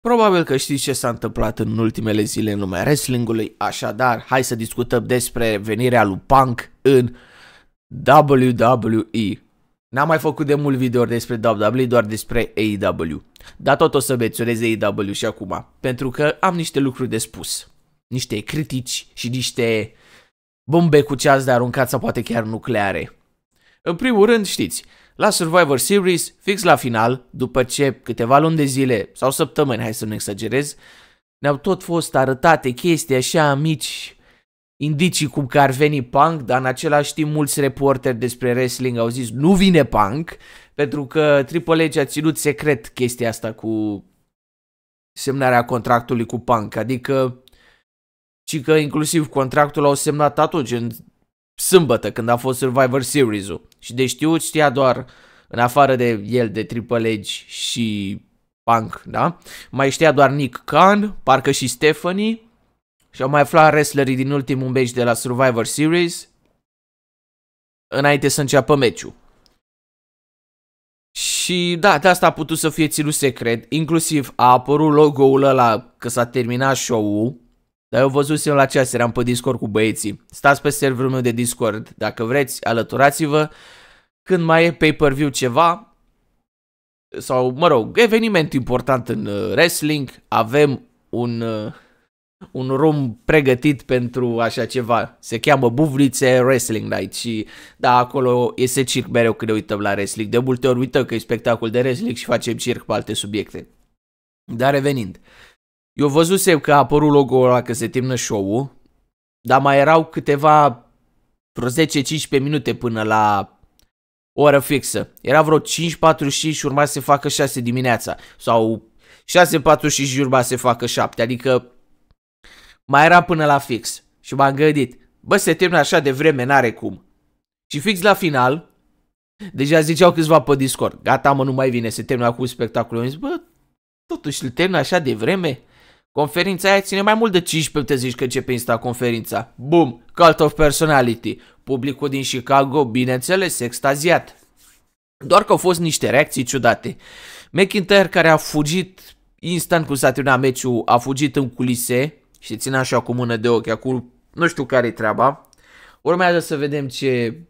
Probabil că știți ce s-a întâmplat în ultimele zile în lumea wrestlingului, așadar hai să discutăm despre venirea lui Punk în WWE. N-am mai făcut de mult video despre WWE, doar despre AEW. Dar tot o să menționez AEW și acum, pentru că am niște lucruri de spus. Niște critici și niște bombe cu ceas de aruncat sau poate chiar nucleare. În primul rând, știți, la Survivor Series, fix la final, după ce câteva luni de zile sau săptămâni, hai să nu exagerez, ne-au tot fost arătate chestii așa mici, indicii cum că ar veni Punk, dar în același timp mulți reporteri despre wrestling au zis nu vine Punk, pentru că Triple H a ținut secret chestia asta cu semnarea contractului cu Punk, adică ci că inclusiv contractul au semnat atunci, în sâmbătă când a fost Survivor Series-ul. Și de știut știa doar, în afară de el, de Triple H și Punk, da? Mai știa doar Nick Khan, parcă și Stephanie. Și au mai aflat wrestlerii din ultimul meci de la Survivor Series înainte să înceapă meciul. Și da, de asta a putut să fie ținut secret, inclusiv a apărut logo-ul ăla că s-a terminat show-ul dar eu văzusem la ceas, eram pe Discord cu băieții. Stați pe serverul meu de Discord. Dacă vreți, alăturați-vă. Când mai e pay-per-view ceva, sau, mă rog, eveniment important în uh, wrestling, avem un, uh, un room pregătit pentru așa ceva. Se cheamă Buvlițe Wrestling Night și, da, acolo iese circ mereu când ne uităm la wrestling. De multe ori uităm că e spectacol de wrestling și facem circ pe alte subiecte. Dar revenind, uh, eu văzusem că a apărut logo-ul ăla că se termină show-ul, dar mai erau câteva vreo 10-15 minute până la oră fixă. Era vreo 5.45 și urma să se facă 6 dimineața sau 6.45 și urma să se facă 7, adică mai era până la fix și m-am gândit, bă, se termină așa de vreme, n-are cum. Și fix la final, deja ziceau câțiva pe Discord, gata mă, nu mai vine, se termină acum spectacolul. Eu zis, bă, totuși îl termină așa de vreme? Conferința aia ține mai mult de 15 minute zici că începe insta conferința. Boom, cult of personality. Publicul din Chicago, bineînțeles, extaziat. Doar că au fost niște reacții ciudate. McIntyre care a fugit instant cu Saturna meciul, a fugit în culise și ține așa cu mână de ochi, acum nu știu care-i treaba. Urmează să vedem ce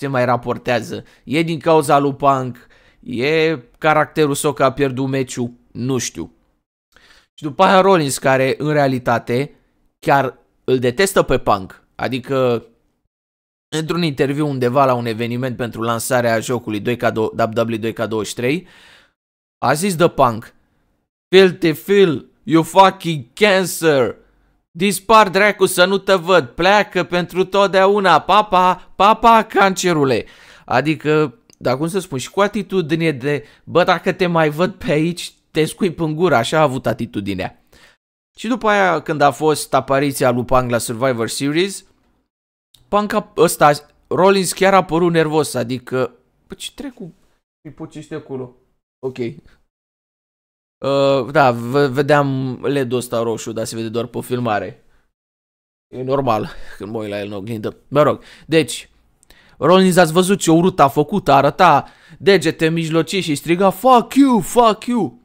se mai raportează. E din cauza lui Punk, e caracterul său că a pierdut meciul, nu știu. Și după aia Rollins, care în realitate chiar îl detestă pe Punk. Adică într-un interviu undeva la un eveniment pentru lansarea jocului 2K2, WWE 2K23, a zis The Punk, Filthy Phil, you fucking cancer, dispar dracu să nu te văd, pleacă pentru totdeauna, papa, papa cancerule. Adică, dar cum să spun, și cu atitudine de, bă, dacă te mai văd pe aici, te scuip în gură, așa a avut atitudinea. Și după aia, când a fost apariția lui Punk la Survivor Series, Punk ăsta, Rollins chiar a părut nervos, adică... Păi ce trec cu... Îi puciște acolo. Ok. Uh, da, vedeam LED-ul ăsta roșu, dar se vede doar pe filmare. E normal când mă uit la el în oglindă. Mă rog, deci... Rollins ați văzut ce urât a făcut, arăta degete mijlocii și striga Fuck you, fuck you!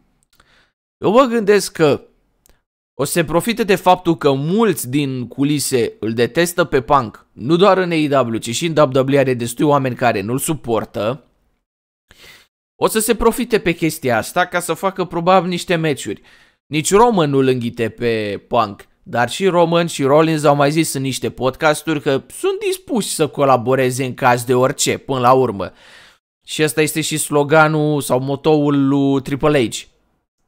Eu mă gândesc că o să se profite de faptul că mulți din culise îl detestă pe Punk, nu doar în AEW, ci și în WWE are destui oameni care nu-l suportă. O să se profite pe chestia asta ca să facă probabil niște meciuri. Nici Roman nu-l înghite pe Punk, dar și Roman și Rollins au mai zis în niște podcasturi că sunt dispuși să colaboreze în caz de orice, până la urmă. Și asta este și sloganul sau motoul lui Triple H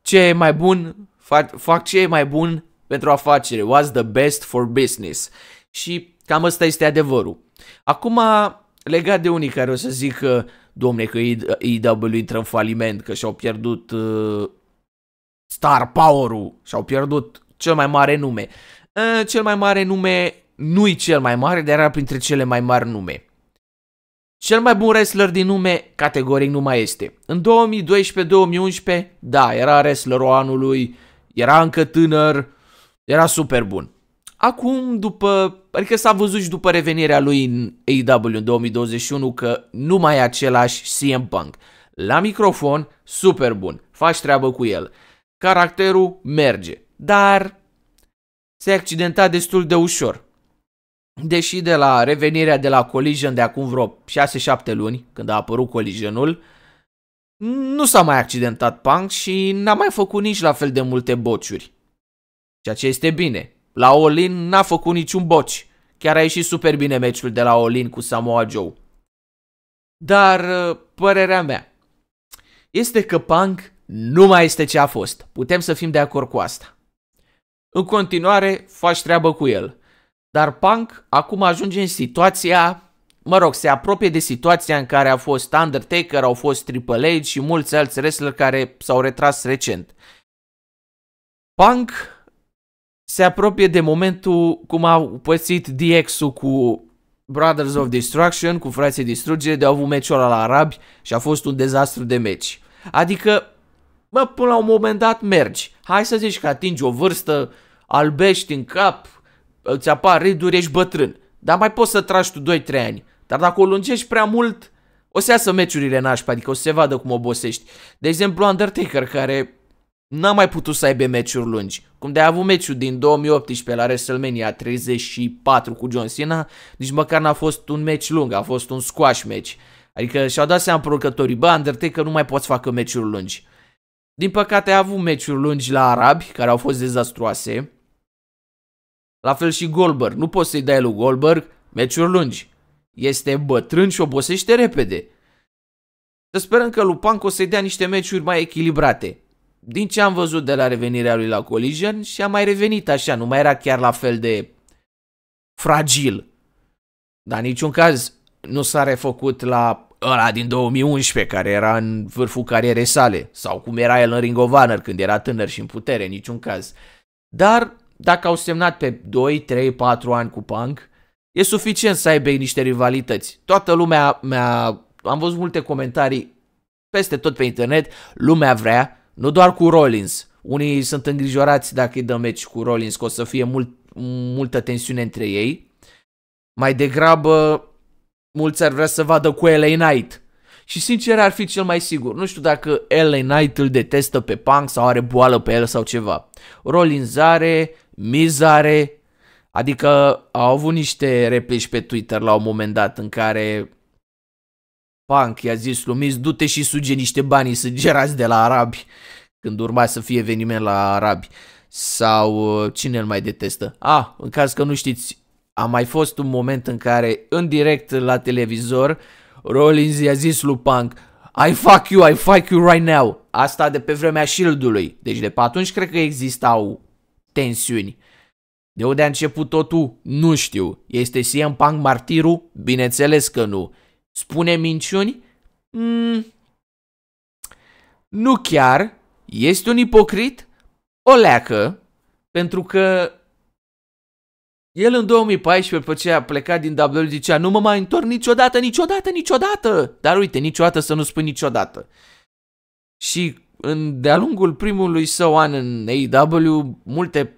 ce e mai bun, fac, fac ce e mai bun pentru afacere, what's the best for business. Și cam ăsta este adevărul. Acum, legat de unii care o să că, domne, că EW intră în faliment, că și-au pierdut uh, star power-ul, și-au pierdut cel mai mare nume. Uh, cel mai mare nume nu-i cel mai mare, dar era printre cele mai mari nume. Cel mai bun wrestler din nume categoric nu mai este. În 2012-2011, da, era wrestlerul anului, era încă tânăr, era super bun. Acum, după, adică s-a văzut și după revenirea lui în AEW în 2021 că nu mai e același CM Punk. La microfon, super bun, faci treabă cu el. Caracterul merge, dar se accidenta destul de ușor deși de la revenirea de la Collision de acum vreo 6-7 luni, când a apărut Collisionul, nu s-a mai accidentat Punk și n-a mai făcut nici la fel de multe bociuri. Ceea ce este bine. La Olin n-a făcut niciun boci. Chiar a ieșit super bine meciul de la Olin cu Samoa Joe. Dar uh, părerea mea este că Punk nu mai este ce a fost. Putem să fim de acord cu asta. În continuare, faci treabă cu el. Dar Punk acum ajunge în situația, mă rog, se apropie de situația în care a fost Undertaker, au fost Triple H și mulți alți wrestleri care s-au retras recent. Punk se apropie de momentul cum au pățit DX-ul cu Brothers of Destruction, cu frații distrugere, de au avut meciul la arabi și a fost un dezastru de meci. Adică, mă, până la un moment dat mergi. Hai să zici că atingi o vârstă, albești în cap, îți apar riduri, ești bătrân. Dar mai poți să tragi tu 2-3 ani. Dar dacă o lungești prea mult, o să iasă meciurile nașpa, adică o să se vadă cum obosești. De exemplu, Undertaker, care n-a mai putut să aibă meciuri lungi. Cum de a avut meciul din 2018 la WrestleMania 34 cu John Cena, nici măcar n-a fost un meci lung, a fost un squash meci. Adică și-au dat seama producătorii, bă, Undertaker nu mai poți facă meciuri lungi. Din păcate a avut meciuri lungi la arabi, care au fost dezastruoase. La fel și Goldberg. Nu poți să-i dai lui Goldberg meciuri lungi. Este bătrân și obosește repede. Să sperăm că Lupanco să-i dea niște meciuri mai echilibrate. Din ce am văzut de la revenirea lui la Collision și a mai revenit așa, nu mai era chiar la fel de fragil. Dar niciun caz nu s-a refăcut la ăla din 2011 care era în vârful carierei sale sau cum era el în Ring of Honor când era tânăr și în putere, niciun caz. Dar dacă au semnat pe 2, 3, 4 ani cu Punk, e suficient să aibă niște rivalități. Toată lumea mi-a... Am văzut multe comentarii peste tot pe internet, lumea vrea, nu doar cu Rollins. Unii sunt îngrijorați dacă îi dă meci cu Rollins, că o să fie mult, multă tensiune între ei. Mai degrabă, mulți ar vrea să vadă cu LA Knight. Și sincer ar fi cel mai sigur. Nu știu dacă LA Knight îl detestă pe Punk sau are boală pe el sau ceva. Rollins are, mizare, adică au avut niște replici pe Twitter la un moment dat în care Punk i-a zis lui Miz, du-te și suge niște banii gerați de la arabi, când urma să fie eveniment la arabi. Sau uh, cine îl mai detestă? Ah, în caz că nu știți, a mai fost un moment în care, în direct la televizor, Rollins i-a zis lui Punk, I fuck you, I fuck you right now. Asta de pe vremea Shield-ului. Deci de pe atunci cred că existau tensiuni. De unde a început totul? Nu știu. Este CM Punk martirul? Bineînțeles că nu. Spune minciuni? Mm, nu chiar. Este un ipocrit? O leacă. Pentru că el în 2014, după ce a plecat din WWE, zicea nu mă mai întorc niciodată, niciodată, niciodată. Dar uite, niciodată să nu spui niciodată. Și în, de-a lungul primului său an în AEW, multe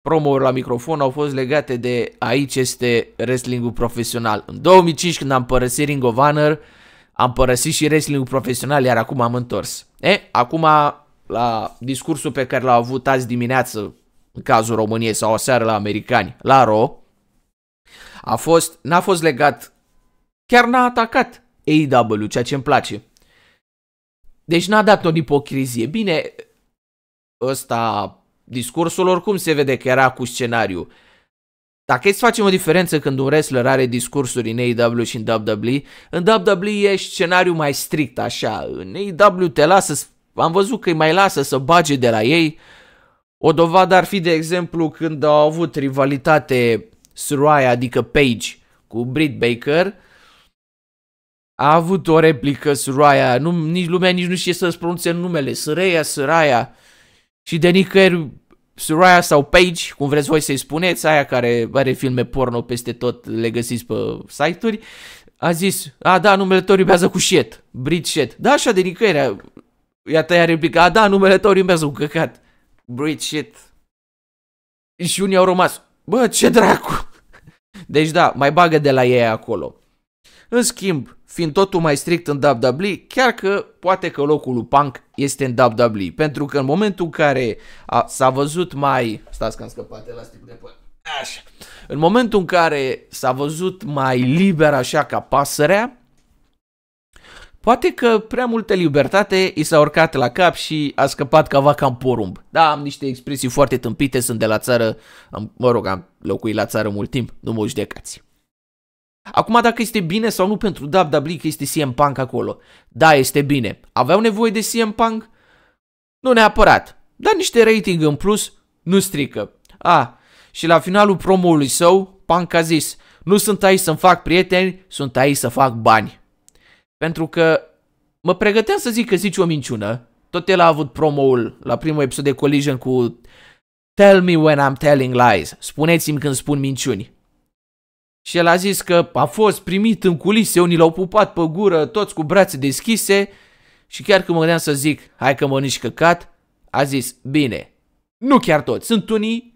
promouri la microfon au fost legate de aici este wrestlingul profesional. În 2005 când am părăsit Ring of Honor, am părăsit și wrestlingul profesional, iar acum am întors. E, acum la discursul pe care l-au avut azi dimineață în cazul României sau aseară la americani, la Ro, a fost, n-a fost legat, chiar n-a atacat AEW, ceea ce îmi place. Deci n-a dat-o în ipocrizie. Bine, ăsta, discursul oricum se vede că era cu scenariu. Dacă îți facem o diferență când un wrestler are discursuri în AEW și în WWE, în WWE e scenariu mai strict așa, în AEW te lasă, am văzut că îi mai lasă să bage de la ei, o dovadă ar fi de exemplu când au avut rivalitate Suraya, adică Page, cu Britt Baker, uh, a avut o replică Suraya, nu, nici lumea nici nu știe să-ți pronunțe numele, Suraya, Suraya. Și de nicăieri Suraya sau Page, cum vreți voi să-i spuneți, aia care are filme porno peste tot, le găsiți pe site-uri, a zis, a da, numele tău iubează cu shit, Brit shit. Da, așa de nicăieri, i-a tăiat replica, a da, numele tău iubează cu căcat, Brit shit. Și unii au rămas, bă, ce dracu. Deci da, mai bagă de la ei acolo. În schimb, fiind totul mai strict în WWE, chiar că poate că locul lui Punk este în WWE. Pentru că în momentul în care a, s-a văzut mai... Stați că am scăpat elastic de păr. Așa. În momentul în care s-a văzut mai liber așa ca pasărea, Poate că prea multă libertate i s-a urcat la cap și a scăpat ca vaca în porumb. Da, am niște expresii foarte tâmpite, sunt de la țară, am, mă rog, am locuit la țară mult timp, nu mă judecați. Acum dacă este bine sau nu pentru WWE că este CM Punk acolo. Da, este bine. Aveau nevoie de CM Punk? Nu neapărat. Dar niște rating în plus nu strică. A, ah, și la finalul promoului său, Punk a zis Nu sunt aici să-mi fac prieteni, sunt aici să fac bani. Pentru că mă pregăteam să zic că zici o minciună. Tot el a avut promoul la primul episod de Collision cu Tell me when I'm telling lies. Spuneți-mi când spun minciuni. Și el a zis că a fost primit în culise, unii l-au pupat pe gură, toți cu brațe deschise și chiar când mă gândeam să zic, hai că mănânci căcat, a zis, bine, nu chiar toți, sunt unii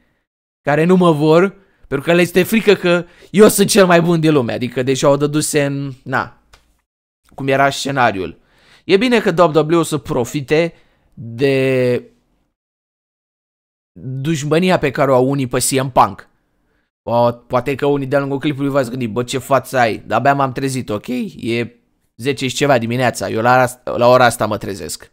care nu mă vor, pentru că le este frică că eu sunt cel mai bun din lume, adică deja o dăduse în, na, cum era scenariul. E bine că WWE o să profite de dușmania pe care o au unii pe CM Punk. Poate că unii de-a lungul clipului v-ați gândit, bă, ce față ai, abia m-am trezit, ok? E 10 și ceva dimineața, eu la, la ora asta mă trezesc.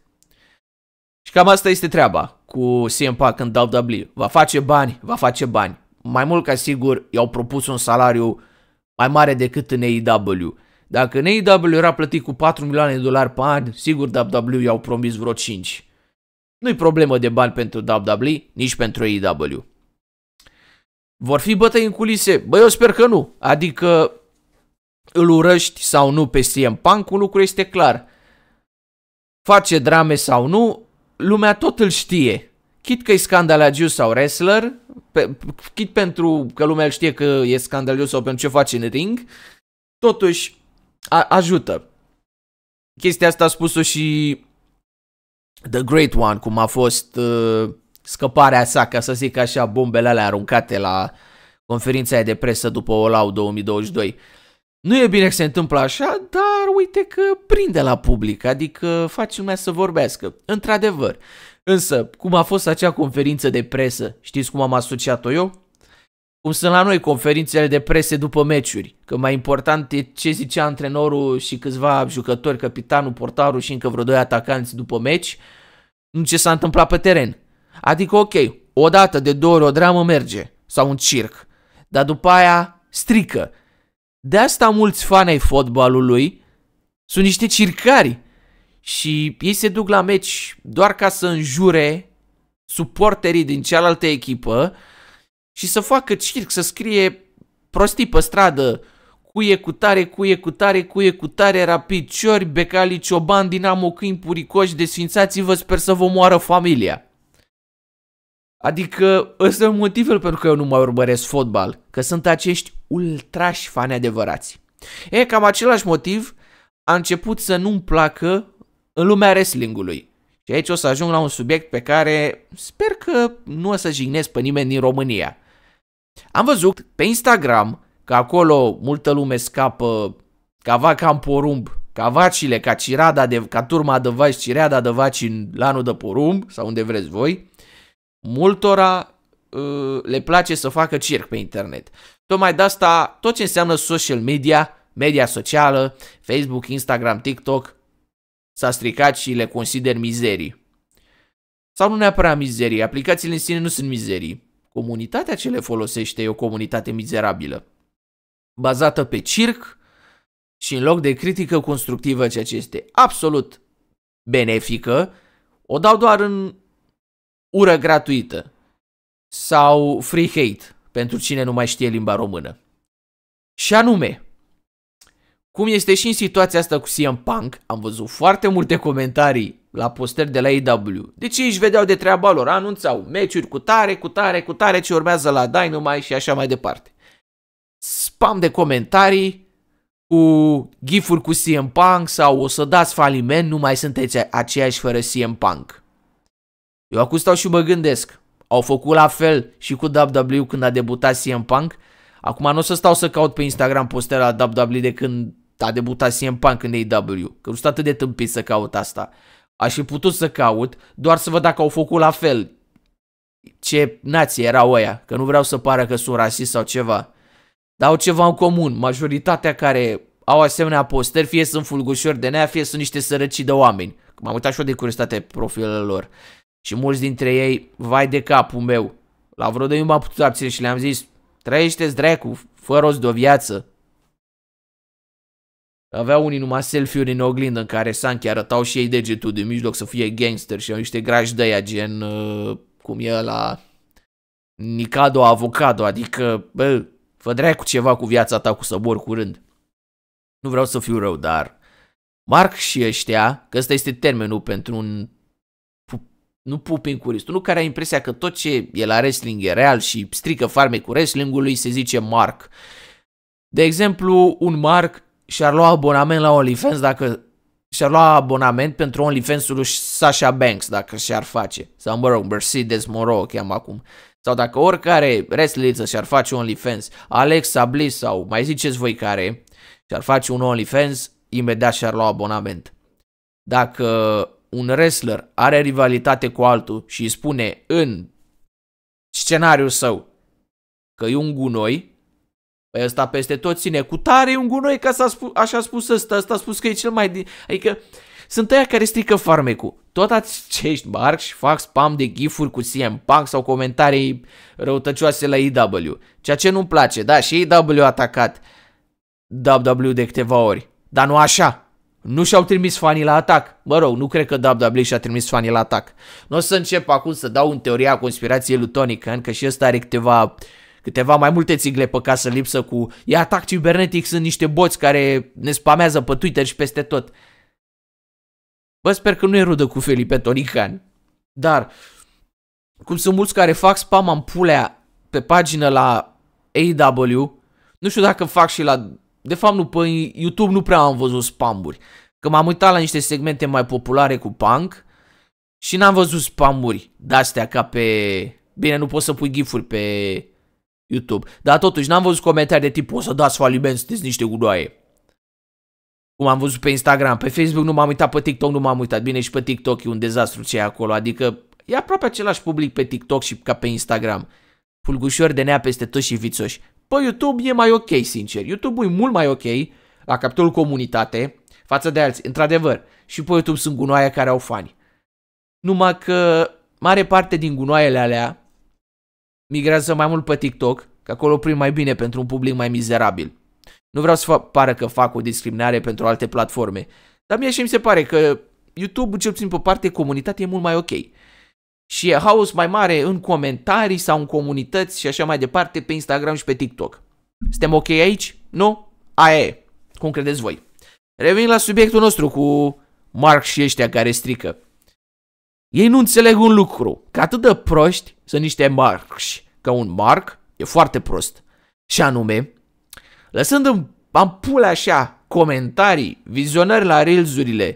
Și cam asta este treaba cu CM Punk în WWE. Va face bani, va face bani. Mai mult ca sigur, i-au propus un salariu mai mare decât în AEW. Dacă în AEW era plătit cu 4 milioane de dolari pe an, sigur WWE i-au promis vreo 5. Nu-i problemă de bani pentru WWE, nici pentru AEW. Vor fi bătăi în culise? Băi, eu sper că nu. Adică îl urăști sau nu pe CM Punk, un lucru este clar. Face drame sau nu, lumea tot îl știe. Chit că e scandalagiu sau wrestler, pe, chit pentru că lumea îl știe că e scandalagiu sau pentru ce face în ring, totuși a, ajută. Chestia asta a spus-o și The Great One, cum a fost uh, scăparea sa, ca să zic așa, bombele alea aruncate la conferința de presă după Olau 2022. Nu e bine că se întâmplă așa, dar uite că prinde la public, adică face lumea să vorbească. Într-adevăr. Însă, cum a fost acea conferință de presă, știți cum am asociat-o eu? Cum sunt la noi conferințele de presă după meciuri, că mai important e ce zicea antrenorul și câțiva jucători, capitanul, portarul și încă vreo doi atacanți după meci, nu ce s-a întâmplat pe teren. Adică, ok, o dată de două ori o dramă merge, sau un circ, dar după aia strică. De asta mulți fani ai fotbalului sunt niște circari și ei se duc la meci doar ca să înjure suporterii din cealaltă echipă și să facă circ, să scrie prostii pe stradă, cuie cu tare, cuie cu tare, cuie cu tare, rapid, ciori, becali, cioban, dinamo, câini, puricoși, desfințați-vă, sper să vă moară familia. Adică ăsta e motivul pentru că eu nu mai urmăresc fotbal, că sunt acești ultrași fani adevărați. E, cam același motiv a început să nu-mi placă în lumea wrestlingului. Și aici o să ajung la un subiect pe care sper că nu o să jignesc pe nimeni din România. Am văzut pe Instagram că acolo multă lume scapă ca vaca în porumb, ca vacile, ca, cirada de, ca turma de vaci, cireada de vaci în lanul de porumb sau unde vreți voi – multora uh, le place să facă circ pe internet. Tocmai de asta tot ce înseamnă social media, media socială, Facebook, Instagram, TikTok, s-a stricat și le consider mizerii. Sau nu neapărat mizerii, aplicațiile în sine nu sunt mizerii. Comunitatea ce le folosește e o comunitate mizerabilă, bazată pe circ și în loc de critică constructivă, ceea ce este absolut benefică, o dau doar în ură gratuită sau free hate, pentru cine nu mai știe limba română. Și anume, cum este și în situația asta cu CM Punk, am văzut foarte multe comentarii la posteri de la AEW. Deci ei își vedeau de treaba lor, anunțau meciuri cu tare, cu tare, cu tare, ce urmează la Dynamite și așa mai departe. Spam de comentarii cu gifuri cu CM Punk sau o să dați faliment, nu mai sunteți aceiași fără CM Punk. Eu acum stau și mă gândesc. Au făcut la fel și cu WWE când a debutat CM Punk. Acum nu o să stau să caut pe Instagram postarea la WWE de când a debutat CM Punk în AEW. Că nu sunt atât de tâmpit să caut asta. Aș fi putut să caut doar să văd dacă au făcut la fel. Ce nație era oia, că nu vreau să pară că sunt rasist sau ceva. Dar au ceva în comun. Majoritatea care au asemenea posteri, fie sunt fulgușori de nea, fie sunt niște sărăci de oameni. M-am uitat și eu de curiozitate profilele lor. Și mulți dintre ei, vai de capul meu, la vreo de nu m-am putut abține și le-am zis, trăiește-ți dracu, fă rost de o viață. Aveau unii numai selfie-uri în oglindă în care Sanchi arătau și ei degetul de mijloc să fie gangster și au niște grași de gen uh, cum e la Nicado Avocado, adică, bă, fă dracu ceva cu viața ta cu mor curând. Nu vreau să fiu rău, dar Mark și ăștia, că ăsta este termenul pentru un nu pupin cu risc. nu care ai impresia că tot ce e la wrestling e real și strică farme cu lui se zice Mark. De exemplu, un Mark și-ar lua abonament la OnlyFans dacă și-ar lua abonament pentru OnlyFans-ul lui Sasha Banks, dacă și-ar face. Sau, mă rog, Mercedes Moreau o cheamă acum. Sau dacă oricare wrestling și-ar face OnlyFans, Alexa Bliss sau mai ziceți voi care, și-ar face un OnlyFans, imediat și-ar lua abonament. Dacă un wrestler are rivalitate cu altul și îi spune în scenariul său că e un gunoi, Păi ăsta peste tot ține cu tare e un gunoi, că s-a spus, așa a spus ăsta, ăsta a spus că e cel mai... Din... Adică sunt aia care strică farmecul. Tot acești și fac spam de gifuri cu CM Punk sau comentarii răutăcioase la EW. Ceea ce nu-mi place. Da, și EW a atacat WW de câteva ori. Dar nu așa. Nu și-au trimis fanii la atac. Mă rog, nu cred că WWE și-a trimis fanii la atac. Nu o să încep acum să dau în teoria conspirației lui Tony Khan, că și ăsta are câteva, câteva mai multe țigle pe casă lipsă cu e atac cibernetic, sunt niște boți care ne spamează pe Twitter și peste tot. Bă, sper că nu e rudă cu Felipe Tony Khan. Dar, cum sunt mulți care fac spam în pulea pe pagină la AW, nu știu dacă fac și la de fapt, nu, pe YouTube nu prea am văzut spamuri. Că m-am uitat la niște segmente mai populare cu punk și n-am văzut spamuri de-astea ca pe... Bine, nu poți să pui gifuri pe YouTube. Dar totuși n-am văzut comentarii de tipul o să dați faliment, sunteți niște gudoaie. Cum am văzut pe Instagram, pe Facebook nu m-am uitat, pe TikTok nu m-am uitat. Bine, și pe TikTok e un dezastru ce e acolo, adică e aproape același public pe TikTok și ca pe Instagram. Fulgușor de nea peste tot și vițoși. Pe YouTube e mai ok, sincer. YouTube e mult mai ok la capitolul comunitate, față de alții. Într-adevăr, și pe YouTube sunt gunoaie care au fani. Numai că mare parte din gunoaiele alea migrează mai mult pe TikTok, că acolo prim mai bine pentru un public mai mizerabil. Nu vreau să fac, pară că fac o discriminare pentru alte platforme, dar mie și mi se pare că YouTube, cel puțin pe parte comunitate, e mult mai ok. Și e haos mai mare în comentarii sau în comunități și așa mai departe pe Instagram și pe TikTok. Suntem ok aici? Nu? Aia e. Cum credeți voi? Revenim la subiectul nostru cu Marx și ăștia care strică. Ei nu înțeleg un lucru, că atât de proști sunt niște Marx, că un Marx e foarte prost. Și anume, lăsând în ampule așa comentarii, vizionări la reelsurile,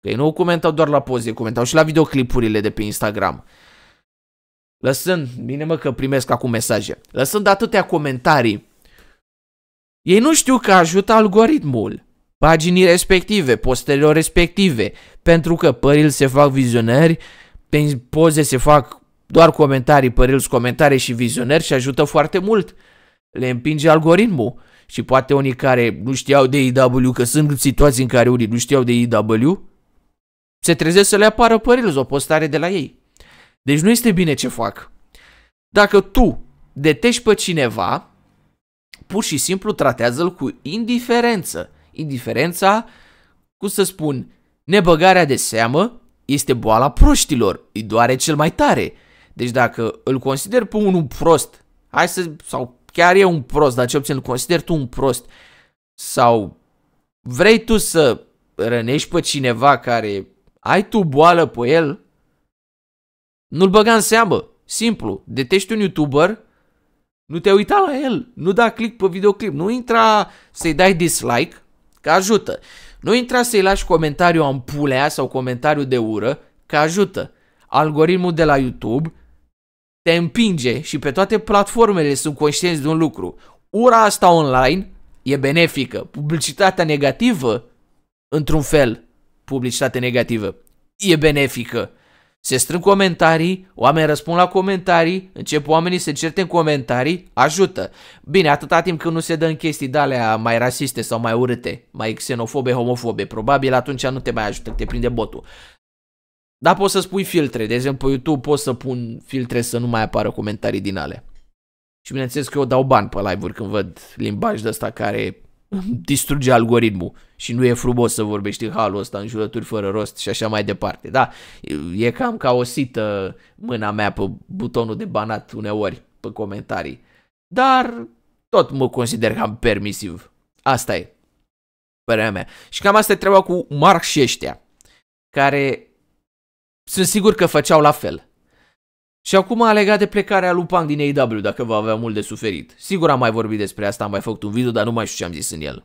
că ei nu comentau doar la poze, comentau și la videoclipurile de pe Instagram. Lăsând, bine mă că primesc acum mesaje, lăsând atâtea comentarii, ei nu știu că ajută algoritmul paginii respective, posterilor respective, pentru că păril se fac vizionări, pe poze se fac doar comentarii, păril comentarii și vizionări și ajută foarte mult. Le împinge algoritmul. Și poate unii care nu știau de IW, că sunt situații în care unii nu știau de IW, se trezesc să le apară părilzi o postare de la ei. Deci nu este bine ce fac. Dacă tu detești pe cineva, pur și simplu tratează-l cu indiferență indiferența cu să spun nebăgarea de seamă este boala proștilor, îi doare cel mai tare. Deci dacă îl consider pe unul prost, hai să, sau chiar e un prost, dar ce puțin îl consideri tu un prost, sau vrei tu să rănești pe cineva care ai tu boală pe el, nu-l băga în seamă. Simplu. Detești un YouTuber, nu te uita la el, nu da click pe videoclip, nu intra să-i dai dislike, că ajută. Nu intra să-i lași comentariu ampulea sau comentariu de ură, că ajută. Algoritmul de la YouTube te împinge și pe toate platformele sunt conștienți de un lucru. Ura asta online e benefică. Publicitatea negativă, într-un fel, publicitate negativă, e benefică. Se strâng comentarii, oameni răspund la comentarii, încep oamenii să certe în comentarii, ajută. Bine, atâta timp când nu se dă în chestii de alea mai rasiste sau mai urâte, mai xenofobe, homofobe, probabil atunci nu te mai ajută, te prinde botul. Dar poți să spui filtre, de exemplu pe YouTube poți să pun filtre să nu mai apară comentarii din ale. Și bineînțeles că eu dau bani pe live-uri când văd limbaj de ăsta care distruge algoritmul și nu e frumos să vorbești în halul ăsta, în jurături fără rost și așa mai departe. Da, e cam ca o sită mâna mea pe butonul de banat uneori pe comentarii. Dar tot mă consider cam permisiv. Asta e. Părerea mea. Și cam asta e treaba cu Marx și ăștia, care sunt sigur că făceau la fel. Și acum a legat de plecarea lui Punk din AEW dacă va avea mult de suferit. Sigur am mai vorbit despre asta, am mai făcut un video, dar nu mai știu ce am zis în el.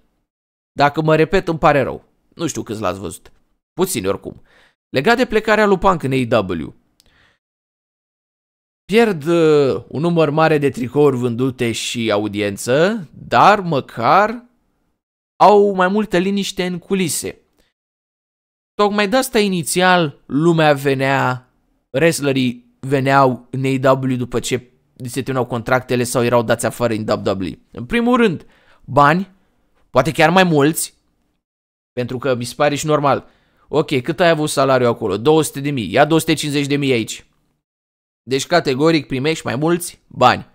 Dacă mă repet, îmi pare rău. Nu știu câți l-ați văzut. Puțin oricum. Legat de plecarea lui Punk în AEW. Pierd uh, un număr mare de tricouri vândute și audiență, dar măcar au mai multă liniște în culise. Tocmai de asta inițial lumea venea, wrestlerii veneau în AEW după ce se terminau contractele sau erau dați afară în WWE. În primul rând, bani, poate chiar mai mulți, pentru că mi se pare și normal. Ok, cât ai avut salariu acolo? 200 de mii. Ia 250 de mii aici. Deci categoric primești mai mulți bani.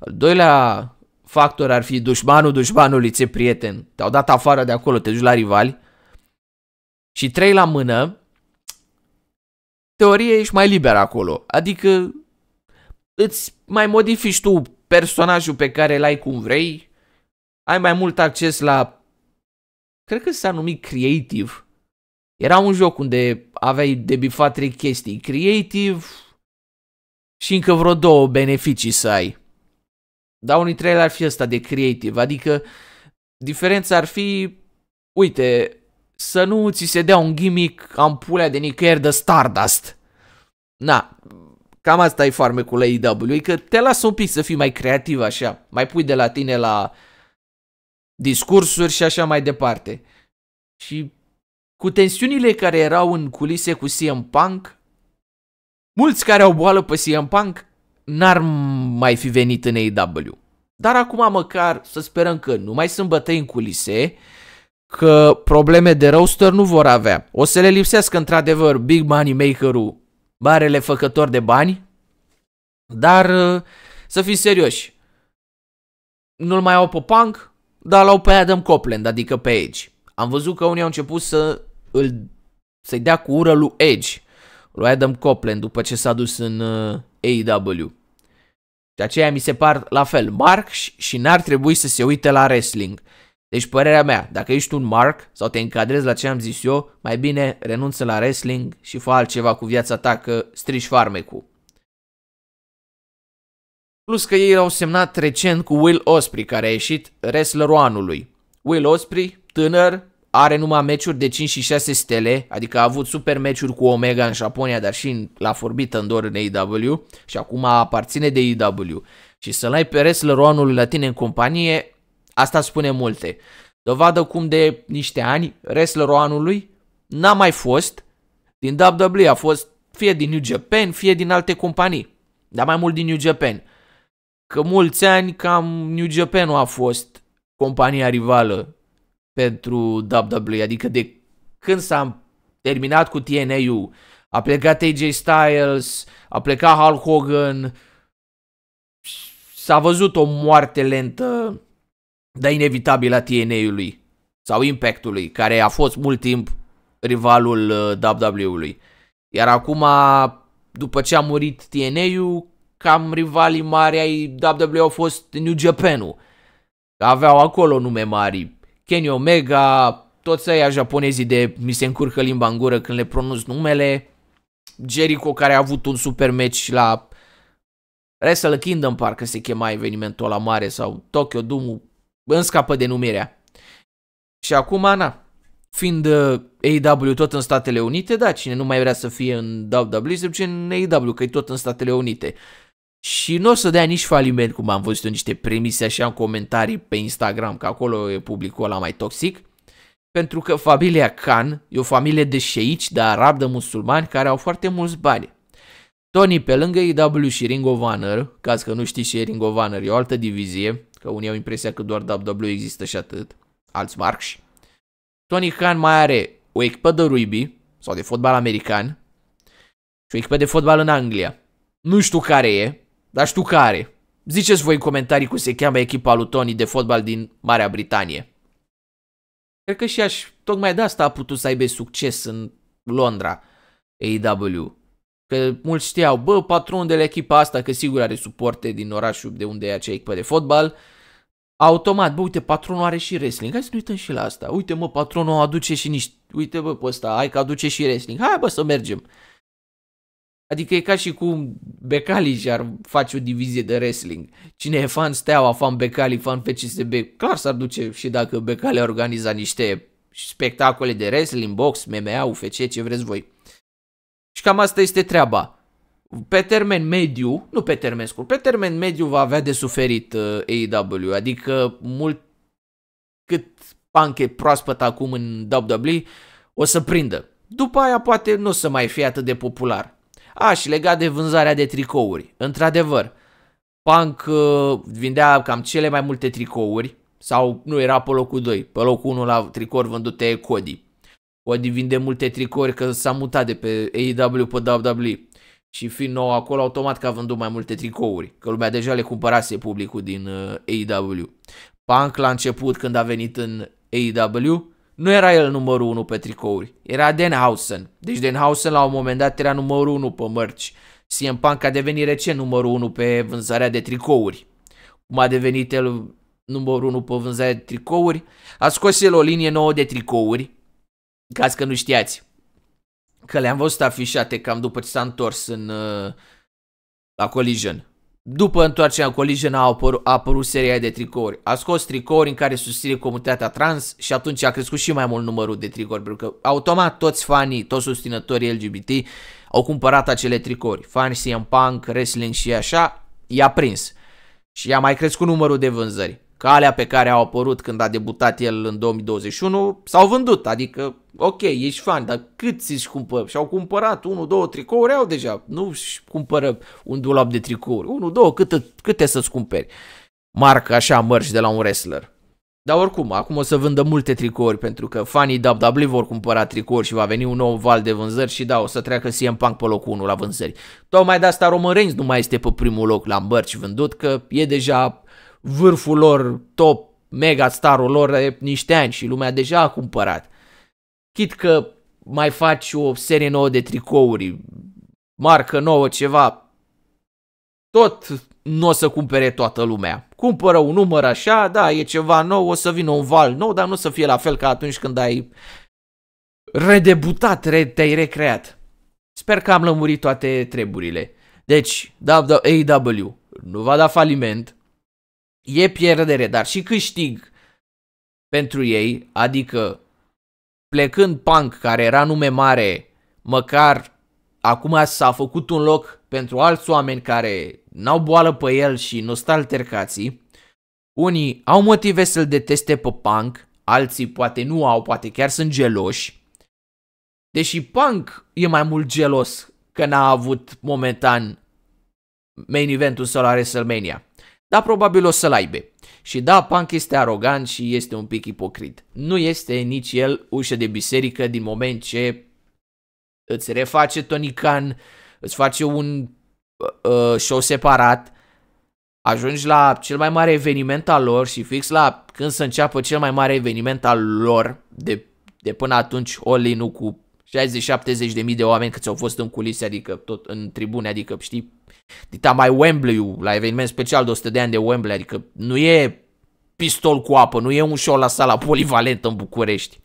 Al doilea factor ar fi dușmanul dușmanului, ți prieten. Te-au dat afară de acolo, te duci la rivali. Și trei la mână, teorie ești mai liber acolo. Adică îți mai modifici tu personajul pe care l-ai cum vrei, ai mai mult acces la... Cred că s-a numit Creative. Era un joc unde aveai de bifat trei chestii. Creative și încă vreo două beneficii să ai. Dar unii trei ar fi ăsta de creative, adică diferența ar fi, uite, să nu ți se dea un gimmick ampulea de nicăieri de Stardust. Na, cam asta e farmecul la AEW, că te lasă un pic să fii mai creativ așa, mai pui de la tine la discursuri și așa mai departe. Și cu tensiunile care erau în culise cu CM Punk, mulți care au boală pe CM Punk n-ar mai fi venit în AEW. Dar acum măcar să sperăm că nu mai sunt bătăi în culise, că probleme de roster nu vor avea. O să le lipsească într-adevăr big money maker-ul, marele făcător de bani, dar uh, să fim serioși, nu-l mai au pe Punk, dar l-au pe Adam Copeland, adică pe Edge. Am văzut că unii au început să îl, să-i dea cu ură lui Edge, lui Adam Copeland după ce s-a dus în uh, AEW. De aceea mi se par la fel, Mark și n-ar trebui să se uite la wrestling. Deci părerea mea, dacă ești un mark sau te încadrezi la ce am zis eu, mai bine renunță la wrestling și fă altceva cu viața ta că strici farmecul. Plus că ei erau semnat recent cu Will Osprey, care a ieșit wrestlerul anului. Will Osprey, tânăr, are numai meciuri de 5 și 6 stele, adică a avut super meciuri cu Omega în Japonia, dar și la la în Door în AEW și acum aparține de AEW. Și să-l ai pe wrestlerul anului la tine în companie Asta spune multe. Dovadă cum de niște ani, wrestlerul anului n-a mai fost din WWE, a fost fie din New Japan, fie din alte companii, dar mai mult din New Japan. Că mulți ani cam New Japan a fost compania rivală pentru WWE, adică de când s-a terminat cu TNA-ul, a plecat AJ Styles, a plecat Hulk Hogan, s-a văzut o moarte lentă dar inevitabil a TNA-ului sau Impact-ului, care a fost mult timp rivalul uh, WWE-ului. Iar acum, după ce a murit TNA-ul, cam rivalii mari ai WWE au fost New Japan-ul. Aveau acolo nume mari, Kenny Omega, toți aia japonezii de mi se încurcă limba în gură când le pronunț numele, Jericho care a avut un super match la Wrestle Kingdom, parcă se chema evenimentul la mare, sau Tokyo Dome îmi scapă denumirea. Și acum, Ana fiind uh, AW tot în Statele Unite, da, cine nu mai vrea să fie în WWE se duce în AW, că e tot în Statele Unite. Și nu o să dea nici faliment, cum am văzut în niște premise așa în comentarii pe Instagram, că acolo e publicul ăla mai toxic. Pentru că familia Khan e o familie de șeici, de arab, de musulmani, care au foarte mulți bani. Tony, pe lângă EW și Ring of Honor, caz că nu știi și Ring of Honor, e o altă divizie, că unii au impresia că doar WWE există și atât, alți marxi. Tony Khan mai are o echipă de rugby sau de fotbal american și o echipă de fotbal în Anglia. Nu știu care e, dar știu care. Ziceți voi în comentarii cum se cheamă echipa lui Tony de fotbal din Marea Britanie. Cred că și aș, tocmai de asta a putut să aibă succes în Londra, AEW. Că mulți știau, bă, patronul de la echipa asta, că sigur are suporte din orașul de unde e acea echipă de fotbal, Automat, bă, uite, patronul are și wrestling. Hai să nu uităm și la asta. Uite, mă, patronul aduce și niște... Uite, bă, pe ăsta, hai că aduce și wrestling. Hai, bă, să mergem. Adică e ca și cum Becali și-ar face o divizie de wrestling. Cine e fan Steaua, fan Becali, fan FCSB, clar s-ar duce și dacă Becali a organizat niște spectacole de wrestling, box, MMA, UFC, ce vreți voi. Și cam asta este treaba pe termen mediu, nu pe termen scurt, pe termen mediu va avea de suferit uh, AEW, adică mult cât punk e proaspăt acum în WWE, o să prindă. După aia poate nu o să mai fie atât de popular. A, și legat de vânzarea de tricouri, într-adevăr, Punk uh, vindea cam cele mai multe tricouri, sau nu era pe locul 2, pe locul 1 la tricouri vândute Cody. Cody vinde multe tricouri că s-a mutat de pe AEW pe WWE și fiind nou acolo, automat că a vândut mai multe tricouri, că lumea deja le cumpărase publicul din uh, AEW. Punk la început, când a venit în AEW, nu era el numărul 1 pe tricouri, era Denhausen. Deci Denhausen la un moment dat era numărul 1 pe mărci. CM Punk a devenit recent numărul 1 pe vânzarea de tricouri. Cum a devenit el numărul 1 pe vânzarea de tricouri, a scos el o linie nouă de tricouri, caz că nu știați. Că le-am văzut afișate cam după ce s-a întors în, uh, la Collision. După întoarcerea în Collision a apărut, a apărut seria de tricouri. A scos tricouri în care susține comunitatea trans și atunci a crescut și mai mult numărul de tricouri, pentru că automat toți fanii, toți susținătorii LGBT au cumpărat acele tricouri. Fani CM Punk, wrestling și așa, i-a prins. Și a mai crescut numărul de vânzări. Calea pe care au apărut când a debutat el în 2021 s-au vândut, adică ok, ești fan, dar cât ți-și cumpăr Și-au cumpărat 1, 2 tricouri, au deja, nu și cumpără un dulap de tricouri, 1, 2, câte, câte să-ți cumperi? Marca așa mărci de la un wrestler. Dar oricum, acum o să vândă multe tricouri pentru că fanii WWE vor cumpăra tricouri și va veni un nou val de vânzări și da, o să treacă CM Punk pe locul 1 la vânzări. Tocmai de asta Roman Reigns nu mai este pe primul loc la mărci vândut că e deja vârful lor top, mega starul lor de niște ani și lumea deja a cumpărat. Chit că mai faci o serie nouă de tricouri, marcă nouă, ceva, tot nu o să cumpere toată lumea. Cumpără un număr așa, da, e ceva nou, o să vină un val nou, dar nu o să fie la fel ca atunci când ai redebutat, re- te-ai recreat. Sper că am lămurit toate treburile. Deci, AW nu va da faliment, e pierdere, dar și câștig pentru ei, adică plecând Punk, care era nume mare, măcar acum s-a făcut un loc pentru alți oameni care n-au boală pe el și nu stă altercații. Unii au motive să-l deteste pe Punk, alții poate nu au, poate chiar sunt geloși. Deși Punk e mai mult gelos că n-a avut momentan main eventul său la WrestleMania. Dar probabil o să-l aibă. Și da, Punk este arogant și este un pic ipocrit. Nu este nici el ușă de biserică din moment ce îți reface Tony Khan, îți face un uh, uh, show separat, ajungi la cel mai mare eveniment al lor și fix la când se înceapă cel mai mare eveniment al lor de, de până atunci all in cu 60-70 de mii de oameni câți au fost în culise, adică tot în tribune, adică știi, Dita mai Wembley la eveniment special de 100 de ani de Wembley, adică nu e pistol cu apă, nu e un show la sala polivalentă în București.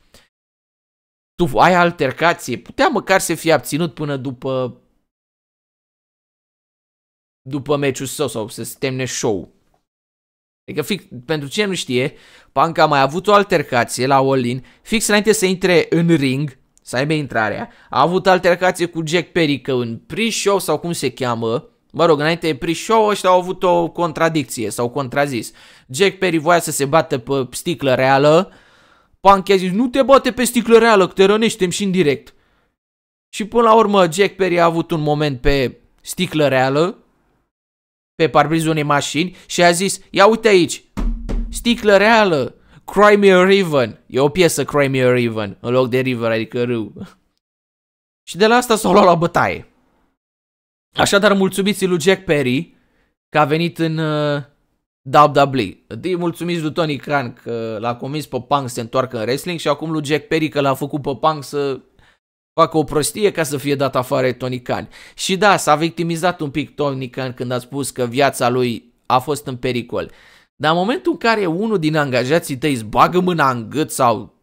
Tu ai altercație, putea măcar să fie abținut până după după meciul său sau să se termine show Adică fix, pentru cine nu știe, Panca a mai avut o altercație la Olin, fix înainte să intre în ring, să aibă intrarea, a avut altercație cu Jack că în pre-show sau cum se cheamă, Mă rog, înainte de pre-show ăștia au avut o contradicție sau contrazis. Jack Perry voia să se bată pe sticlă reală. Punk a zis, nu te bate pe sticlă reală, că te rănește și în direct. Și până la urmă Jack Perry a avut un moment pe sticlă reală, pe parbrizul unei mașini și a zis, ia uite aici, sticlă reală, Cry Me a Riven. E o piesă Cry Me a Riven, în loc de River, adică râu. și de la asta s-au luat la bătaie. Așadar, mulțumiți lui Jack Perry că a venit în uh, WWE. Îi mulțumiți lui Tony Khan că l-a convins pe Punk să se întoarcă în wrestling și acum lui Jack Perry că l-a făcut pe Punk să facă o prostie ca să fie dat afară Tony Khan. Și da, s-a victimizat un pic Tony Khan când a spus că viața lui a fost în pericol. Dar în momentul în care unul din angajații tăi îți bagă mâna în gât sau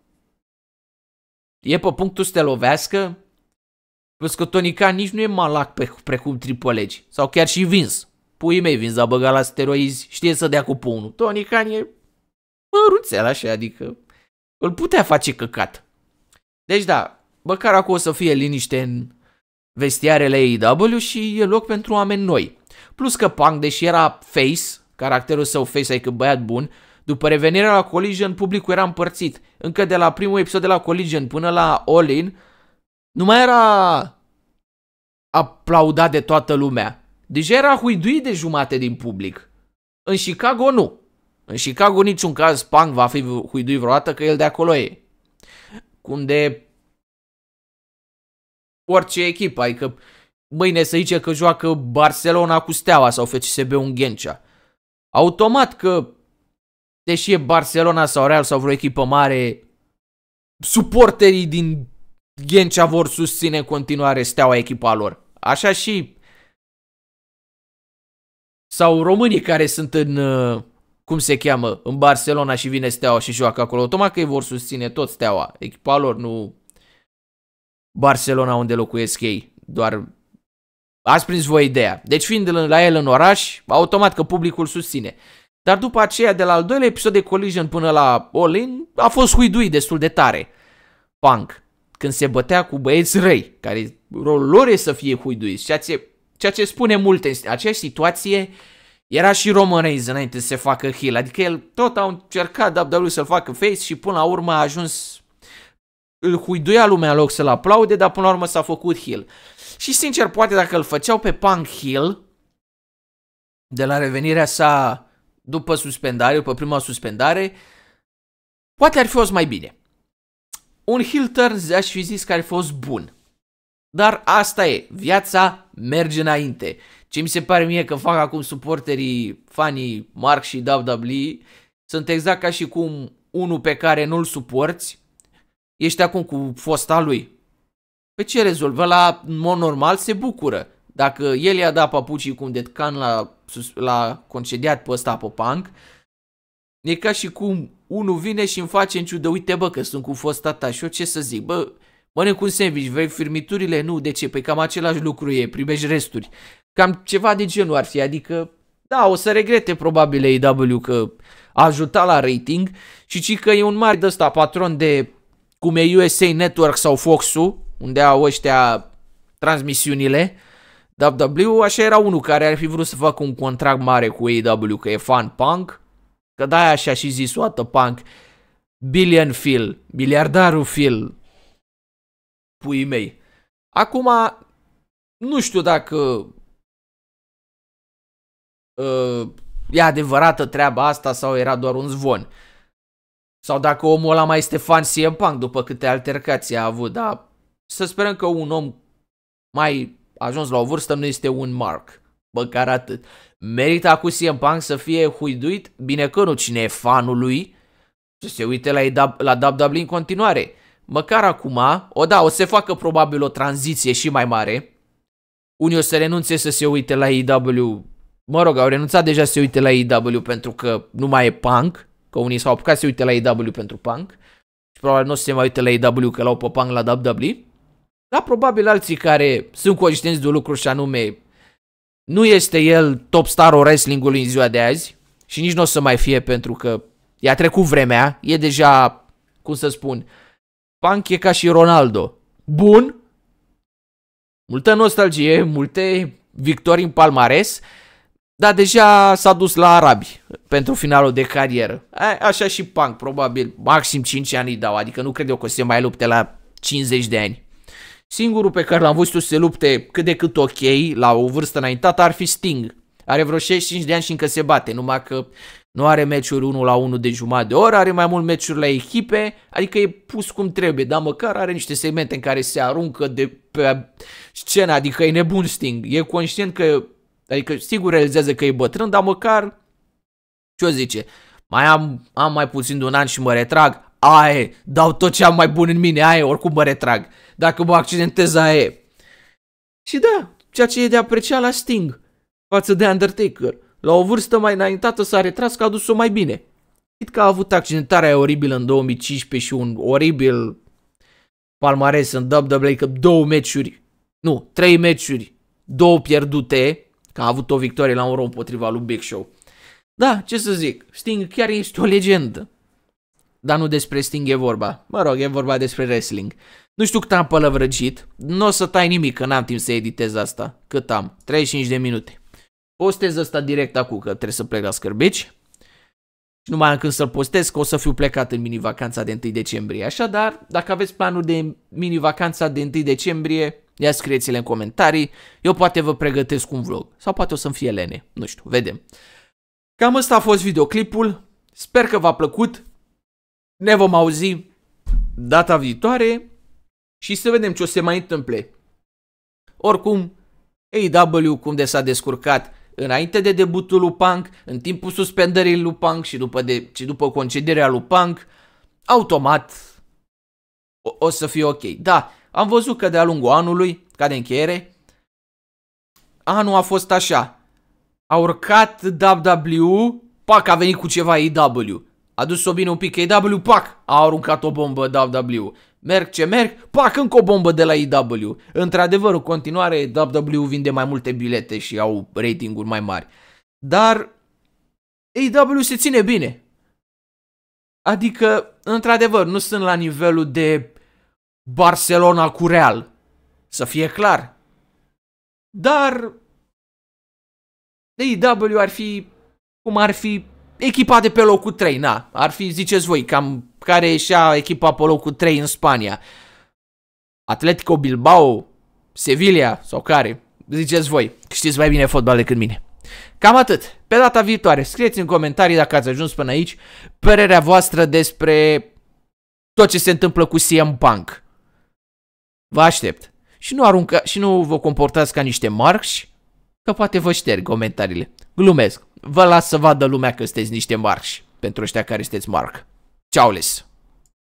e pe punctul să te lovească, Vezi că Tony Khan nici nu e malac pe, precum Triple H. Sau chiar și Vince. Puii mei, Vince a băgat la steroizi, știe să dea cu pumnul. Tony Khan e măruțel așa, adică îl putea face căcat. Deci da, măcar acum o să fie liniște în vestiarele AEW și e loc pentru oameni noi. Plus că Punk, deși era face, caracterul său face, adică băiat bun, după revenirea la Collision, publicul era împărțit. Încă de la primul episod de la Collision până la All In, nu mai era aplaudat de toată lumea. Deja era huiduit de jumate din public. În Chicago nu. În Chicago niciun caz Punk va fi huiduit vreodată că el de acolo e. Cum de orice echipă, adică mâine să zice că joacă Barcelona cu Steaua sau FCSB Ghencea. Automat că, deși e Barcelona sau Real sau vreo echipă mare, suporterii din Ghencea vor susține în continuare steaua echipa lor. Așa și sau românii care sunt în, uh, cum se cheamă, în Barcelona și vine steaua și joacă acolo. Automat că ei vor susține tot steaua, echipa lor, nu Barcelona unde locuiesc ei, doar ați prins voi ideea. Deci fiind la el în oraș, automat că publicul susține. Dar după aceea, de la al doilea episod de Collision până la All In, a fost huiduit destul de tare. Punk când se bătea cu băieți răi, care rolul lor e să fie huiduiți, ceea ce, ceea ce spune multe, în aceeași situație era și Roman Reigns înainte să se facă heel, adică el tot au încercat WWE să-l facă face și până la urmă a ajuns îl huiduia lumea în loc să-l aplaude, dar până la urmă s-a făcut heel. Și sincer, poate dacă îl făceau pe Punk hill de la revenirea sa după suspendare, după prima suspendare, poate ar fi fost mai bine un turn aș fi zis că ar fi fost bun. Dar asta e, viața merge înainte. Ce mi se pare mie că fac acum suporterii, fanii Mark și WWE, sunt exact ca și cum unul pe care nu-l suporți, ești acum cu fosta lui. Pe ce rezolvă? La în mod normal se bucură. Dacă el i-a dat papucii cum Detcan can la l-a concediat pe ăsta pe punk, e ca și cum unul vine și îmi face în ciudă, uite bă că sunt cu fost tata și eu ce să zic, bă, mănânc un sandwich, vrei firmiturile? Nu, de ce? Păi cam același lucru e, primești resturi. Cam ceva de genul ar fi, adică, da, o să regrete probabil AEW că a ajutat la rating și ci că e un mare de ăsta patron de cum e USA Network sau fox unde au ăștia transmisiunile, WWE, așa era unul care ar fi vrut să facă un contract mare cu AEW, că e fan punk, Că da, așa și zis, what a punk, billion Phil, miliardarul Phil, pui mei. Acum, nu știu dacă uh, e adevărată treaba asta sau era doar un zvon. Sau dacă omul ăla mai este fan CM Punk după câte altercații a avut, dar să sperăm că un om mai ajuns la o vârstă nu este un Mark, măcar atât. Merită acum CM Punk să fie huiduit? Bine că nu, cine e fanul lui să se uite la, la WWE în continuare. Măcar acum, o da, o să facă probabil o tranziție și mai mare. Unii o să renunțe să se uite la IW. Mă rog, au renunțat deja să se uite la IW pentru că nu mai e punk. Că unii s-au apucat să se uite la IW pentru punk. Și probabil nu o să se mai uite la IW că l-au pe punk la WWE. Dar probabil alții care sunt conștienți de lucru și anume nu este el top starul wrestlingului în ziua de azi și nici nu o să mai fie pentru că i-a trecut vremea, e deja, cum să spun, Punk e ca și Ronaldo. Bun, multă nostalgie, multe victorii în palmares, dar deja s-a dus la arabi pentru finalul de carieră. A, așa și Punk, probabil, maxim 5 ani îi dau, adică nu cred eu că o să se mai lupte la 50 de ani. Singurul pe care l-am văzut să se lupte cât de cât ok, la o vârstă înaintată, ar fi Sting. Are vreo 65 de ani și încă se bate, numai că nu are meciuri 1 la 1 de jumătate de oră, are mai mult meciuri la echipe, adică e pus cum trebuie, dar măcar are niște segmente în care se aruncă de pe scenă, adică e nebun Sting. E conștient că, adică sigur realizează că e bătrân, dar măcar, ce o zice, mai am, am mai puțin de un an și mă retrag, aia dau tot ce am mai bun în mine, aia oricum mă retrag. Dacă mă accidentez, aia Și da, ceea ce e de apreciat la Sting față de Undertaker. La o vârstă mai înaintată s-a retras că a dus-o mai bine. Chit că a avut accidentarea oribilă în 2015 și un oribil palmares în WWE, că două meciuri, nu, trei meciuri, două pierdute, că a avut o victorie la un rom împotriva lui Big Show. Da, ce să zic, Sting chiar este o legendă dar nu despre Sting e vorba. Mă rog, e vorba despre wrestling. Nu știu cât am pălăvrăgit, nu o să tai nimic, că n-am timp să editez asta. Cât am? 35 de minute. Postez asta direct acum, că trebuie să plec la scârbici. Și numai când să-l postez, că o să fiu plecat în mini-vacanța de 1 decembrie. Așadar, dacă aveți planul de mini-vacanța de 1 decembrie, ia scrieți-le în comentarii. Eu poate vă pregătesc un vlog. Sau poate o să-mi fie lene. Nu știu, vedem. Cam asta a fost videoclipul. Sper că v-a plăcut. Ne vom auzi data viitoare și să vedem ce o se mai întâmple. Oricum, AW cum de s-a descurcat înainte de debutul lui Punk, în timpul suspendării lui Punk și după, de, și după concederea lui Punk, automat o, o să fie ok. Da, am văzut că de-a lungul anului, ca de încheiere, anul a fost așa. A urcat WWE, pac a venit cu ceva AW. A dus-o bine un pic EW, pac, a aruncat o bombă WW. Merg ce merg, pac, încă o bombă de la IW. Într-adevăr, în continuare, WW vinde mai multe bilete și au ratinguri mai mari. Dar EW se ține bine. Adică, într-adevăr, nu sunt la nivelul de Barcelona cu Real. Să fie clar. Dar EW ar fi cum ar fi echipa de pe locul 3, na, ar fi, ziceți voi, cam care ieșea echipa pe locul 3 în Spania. Atletico Bilbao, Sevilla sau care, ziceți voi, știți mai bine fotbal decât mine. Cam atât. Pe data viitoare, scrieți în comentarii dacă ați ajuns până aici părerea voastră despre tot ce se întâmplă cu CM Punk. Vă aștept. Și nu, arunca, și nu vă comportați ca niște marși, că poate vă șterg comentariile. Glumesc vă las să vadă lumea că sunteți niște marși pentru ăștia care sunteți marc. Ceaules!